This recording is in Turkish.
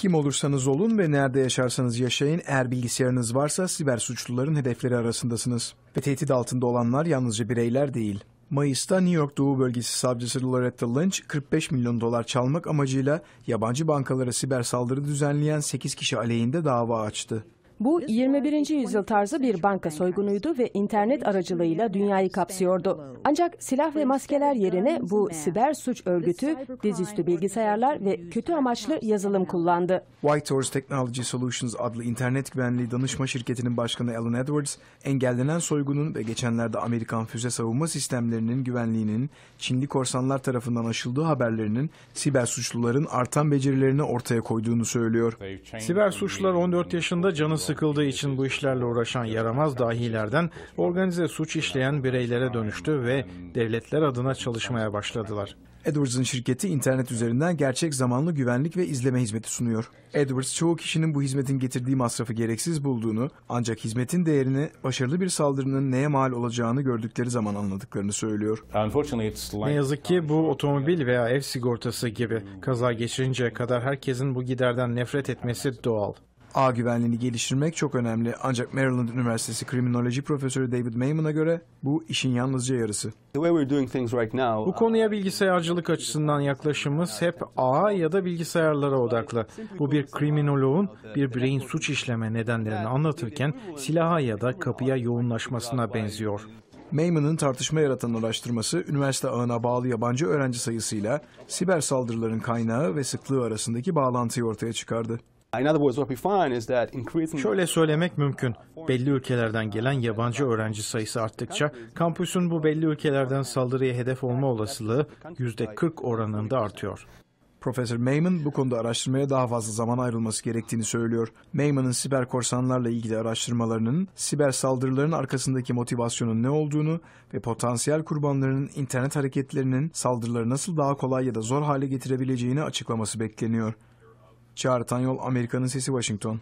Kim olursanız olun ve nerede yaşarsanız yaşayın eğer bilgisayarınız varsa siber suçluların hedefleri arasındasınız. Ve tehdit altında olanlar yalnızca bireyler değil. Mayıs'ta New York Doğu Bölgesi Savcısı Loretta Lynch 45 milyon dolar çalmak amacıyla yabancı bankalara siber saldırı düzenleyen 8 kişi aleyhinde dava açtı. Bu 21. yüzyıl tarzı bir banka soygunuydu ve internet aracılığıyla dünyayı kapsıyordu. Ancak silah ve maskeler yerine bu siber suç örgütü dizüstü bilgisayarlar ve kötü amaçlı yazılım kullandı. White Horse Technology Solutions adlı internet güvenliği danışma şirketinin başkanı Alan Edwards, engellenen soygunun ve geçenlerde Amerikan füze savunma sistemlerinin güvenliğinin Çinli korsanlar tarafından aşıldığı haberlerinin siber suçluların artan becerilerini ortaya koyduğunu söylüyor. Siber suçlular 14 yaşında canı sıkıldığı için bu işlerle uğraşan yaramaz dahilerden organize suç işleyen bireylere dönüştü ve devletler adına çalışmaya başladılar. Edwards'ın şirketi internet üzerinden gerçek zamanlı güvenlik ve izleme hizmeti sunuyor. Edwards çoğu kişinin bu hizmetin getirdiği masrafı gereksiz bulduğunu ancak hizmetin değerini başarılı bir saldırının neye mal olacağını gördükleri zaman anladıklarını söylüyor. Ne yazık ki bu otomobil veya ev sigortası gibi kaza geçirinceye kadar herkesin bu giderden nefret etmesi doğal ağ güvenliğini geliştirmek çok önemli ancak Maryland Üniversitesi kriminoloji profesörü David Maimon'a göre bu işin yalnızca yarısı. Bu konuya bilgisayarcılık açısından yaklaşımımız hep ağa ya da bilgisayarlara odaklı. Bu bir kriminoloğun bir bireyin suç işleme nedenlerini anlatırken silaha ya da kapıya yoğunlaşmasına benziyor. Mayman'ın tartışma yaratan araştırması üniversite ağına bağlı yabancı öğrenci sayısıyla siber saldırıların kaynağı ve sıklığı arasındaki bağlantıyı ortaya çıkardı. Şöyle söylemek mümkün. Belli ülkelerden gelen yabancı öğrenci sayısı arttıkça kampüsün bu belli ülkelerden saldırıya hedef olma olasılığı %40 oranında artıyor. Profesör Mayman bu konuda araştırmaya daha fazla zaman ayrılması gerektiğini söylüyor. Mayman'ın siber korsanlarla ilgili araştırmalarının siber saldırıların arkasındaki motivasyonun ne olduğunu ve potansiyel kurbanlarının internet hareketlerinin saldırıları nasıl daha kolay ya da zor hale getirebileceğini açıklaması bekleniyor. Çağrı Tanyol, Amerika'nın Sesi Washington.